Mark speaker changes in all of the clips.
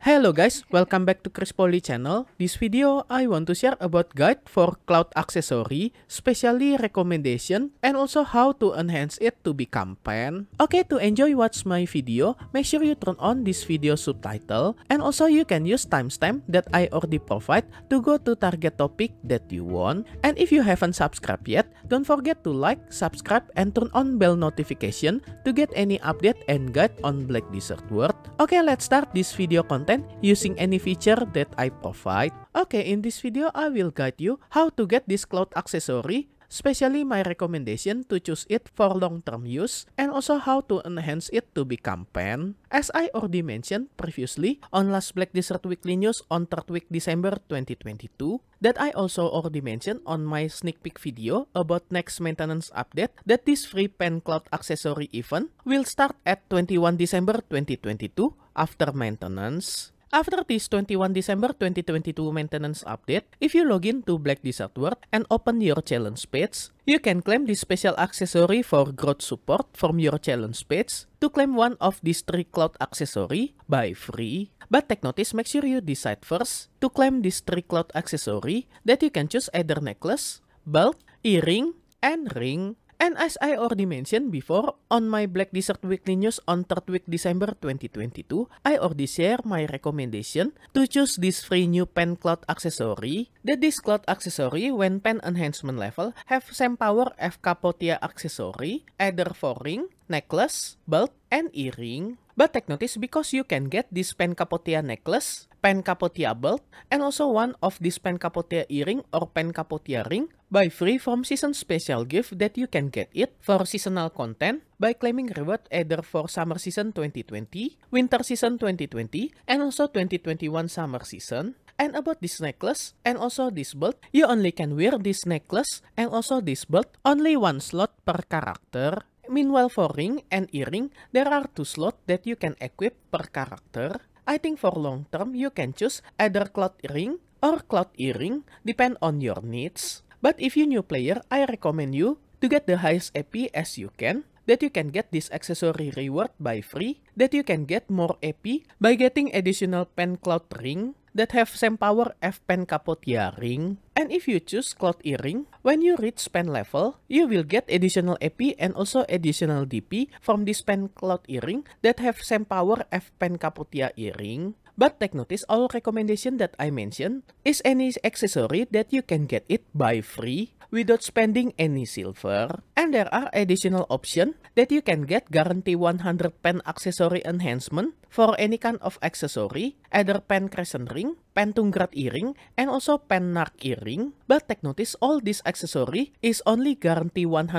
Speaker 1: Hello guys, welcome back to Chris Poly channel. This video, I want to share about guide for cloud accessory, specially recommendation, and also how to enhance it to become pen. Okay, to enjoy watch my video, make sure you turn on this video subtitle, and also you can use timestamp that I already provide to go to target topic that you want. And if you haven't subscribed yet, don't forget to like, subscribe, and turn on bell notification to get any update and guide on Black Desert World. Okay, let's start this video content content using any feature that I provide. Okay, in this video, I will guide you how to get this cloud accessory especially my recommendation to choose it for long-term use and also how to enhance it to become pen. As I already mentioned previously on last Black Desert Weekly News on 3rd week December 2022, that I also already mentioned on my sneak peek video about next maintenance update that this free pen cloud accessory event will start at 21 December 2022 after maintenance. After this 21 December 2022 maintenance update, if you log in to Black Desert World and open your challenge page, you can claim this special accessory for growth support from your challenge page to claim one of these three cloud accessory by free. But take notice, make sure you decide first to claim this three cloud accessory that you can choose either necklace, belt, earring, and ring. And as I already mentioned before, on my Black Desert Weekly News on 3rd week December 2022, I already share my recommendation to choose this free new pen cloud accessory. The this cloud accessory when pen enhancement level have same power as Capotia accessory, either for ring, necklace, belt, and earring. But take notice because you can get this Pencapotia necklace, Pencapotia belt, and also one of this Pencapotia earring or Pencapotia ring by free from season special gift that you can get it for seasonal content by claiming reward either for summer season 2020, winter season 2020, and also 2021 summer season. And about this necklace and also this belt, you only can wear this necklace and also this belt only one slot per character Meanwhile for ring and earring, there are two slots that you can equip per character. I think for long term, you can choose either cloth ring or cloth earring, depend on your needs. But if you new player, I recommend you to get the highest AP as you can, that you can get this accessory reward by free, that you can get more AP by getting additional pen cloth ring, that have same power F-Pen Capote Earring. And if you choose Cloud Earring, when you reach pen level, you will get additional AP and also additional DP from this pen Cloud Earring that have same power F-Pen Capote Earring. But take notice all recommendation that I mentioned is any accessory that you can get it by free without spending any silver. And there are additional option that you can get guarantee 100 pen accessory enhancement for any kind of accessory, either pen crescent ring, pen tungrat earring, and also pen nark earring. But take notice all this accessory is only guarantee 100%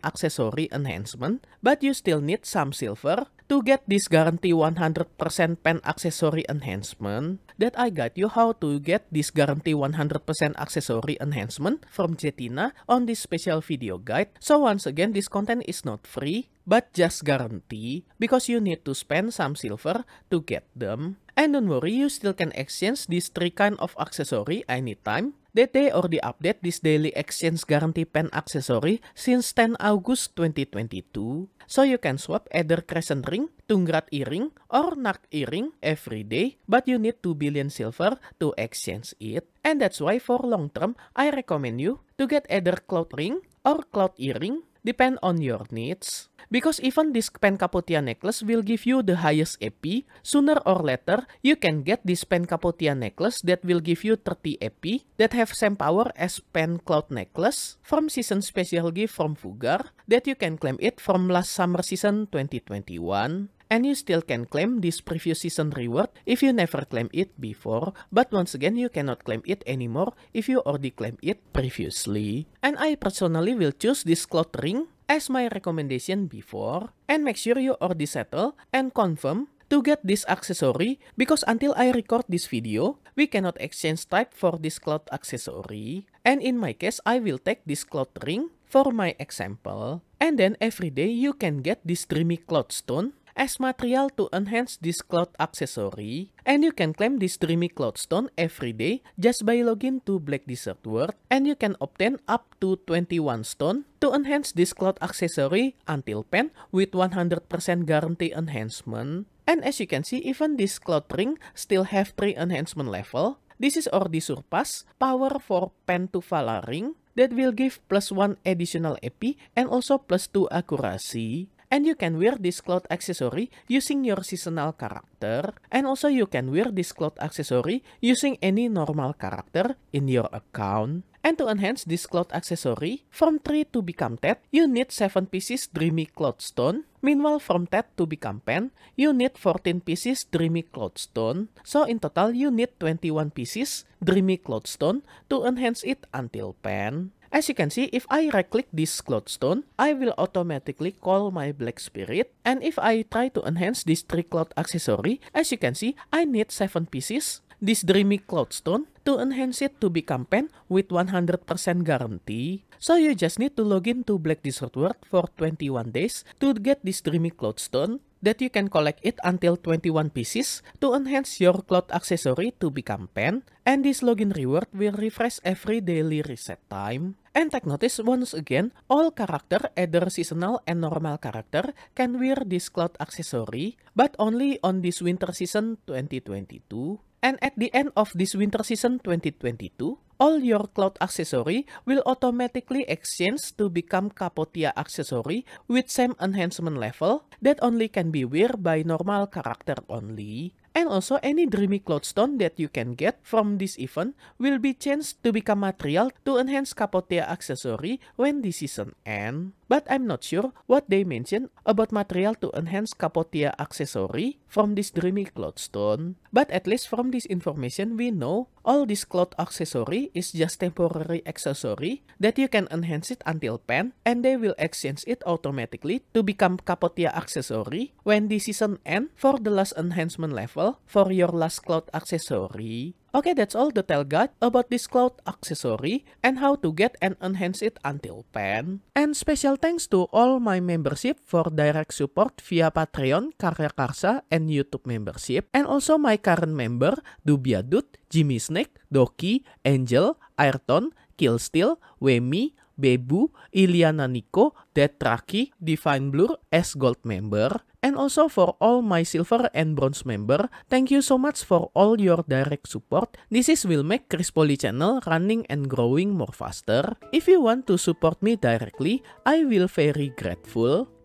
Speaker 1: accessory enhancement, but you still need some silver To get this guarantee 100% pen accessory enhancement, that I guide you how to get this guarantee 100% accessory enhancement from Jetina on this special video guide. So once again, this content is not free, but just guarantee because you need to spend some silver to get them. And don't worry, you still can exchange these three kind of accessory anytime that they already update this daily exchange guarantee pen accessory since 10 August 2022. So you can swap either crescent ring, tungrat earring, or nark earring every day, but you need 2 billion silver to exchange it. And that's why for long term, I recommend you to get either cloud ring or cloud earring Depend on your needs. Because even this Pen Capotia necklace will give you the highest AP, sooner or later, you can get this Pen Capotia necklace that will give you 30 AP that have same power as Pen Cloud necklace from season special gift from Fugar that you can claim it from last summer season 2021. And you still can claim this previous season reward if you never claim it before, but once again you cannot claim it anymore if you already claim it previously. And I personally will choose this cloth ring as my recommendation before, and make sure you already settle and confirm to get this accessory because until I record this video, we cannot exchange type for this cloth accessory. And in my case, I will take this cloth ring for my example. And then every day you can get this dreamy cloth stone as material to enhance this cloud accessory, and you can claim this Dreamy stone every day just by login to Black Desert World, and you can obtain up to 21 stone to enhance this cloud accessory until pen with 100% guarantee enhancement. And as you can see, even this cloud ring still have 3 enhancement level. This is already surpass power for pen to Vala ring that will give plus 1 additional AP and also plus 2 accuracy. And you can wear this cloth accessory using your seasonal character. And also you can wear this cloth accessory using any normal character in your account. And to enhance this cloth accessory, from tree to become Ted, you need 7 pieces Dreamy Cloth Stone. Meanwhile, from Ted to become Pen, you need 14 pieces Dreamy Cloth Stone. So in total, you need 21 pieces Dreamy Cloth Stone to enhance it until Pen. As you can see, if I right-click this Cloudstone, I will automatically call my Black Spirit. And if I try to enhance this 3 cloud accessory, as you can see, I need 7 pieces. This Dreamy Cloudstone to enhance it to become pen with 100% guarantee. So you just need to log in to Black Desert World for 21 days to get this Dreamy Cloudstone that you can collect it until 21 pieces to enhance your cloth accessory to become pen, and this login reward will refresh every daily reset time. And take notice once again, all character, either seasonal and normal character, can wear this cloud accessory, but only on this winter season 2022. And at the end of this winter season 2022, All your cloud accessory will automatically exchange to become Kapotia accessory with same enhancement level that only can be wear by normal character only. And also any dreamy cloud stone that you can get from this event will be changed to become material to enhance Kapotia accessory when the season ends. but I'm not sure what they mention about material to enhance Capotia accessory from this dreamy stone. But at least from this information we know all this cloud accessory is just temporary accessory that you can enhance it until pen and they will exchange it automatically to become Capotia accessory when the season end for the last enhancement level for your last cloud accessory. Okay, that's all the tell guide about this cloud accessory and how to get and enhance it until pen. And special thanks to all my membership for direct support via Patreon, Karya Karsa, and YouTube membership. And also my current member, Dubia Jimmy Snake, Doki, Angel, Ayrton, Killsteel, Wemi, Bebu, Iliana Nico, Detraki, Divine Blur as gold member, and also for all my silver and bronze member, thank you so much for all your direct support. This is will make Chris Poly channel running and growing more faster. If you want to support me directly, I will very grateful.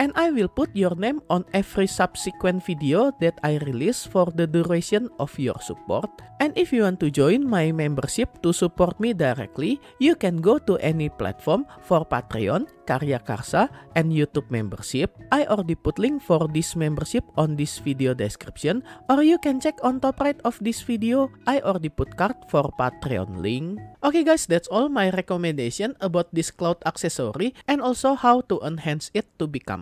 Speaker 1: and I will put your name on every subsequent video that I release for the duration of your support. And if you want to join my membership to support me directly, you can go to any platform for Patreon, Karya Karsa, and YouTube membership. I already put link for this membership on this video description or you can check on top right of this video. I already put card for Patreon link. Okay guys, that's all my recommendation about this cloud accessory and also how to enhance it to become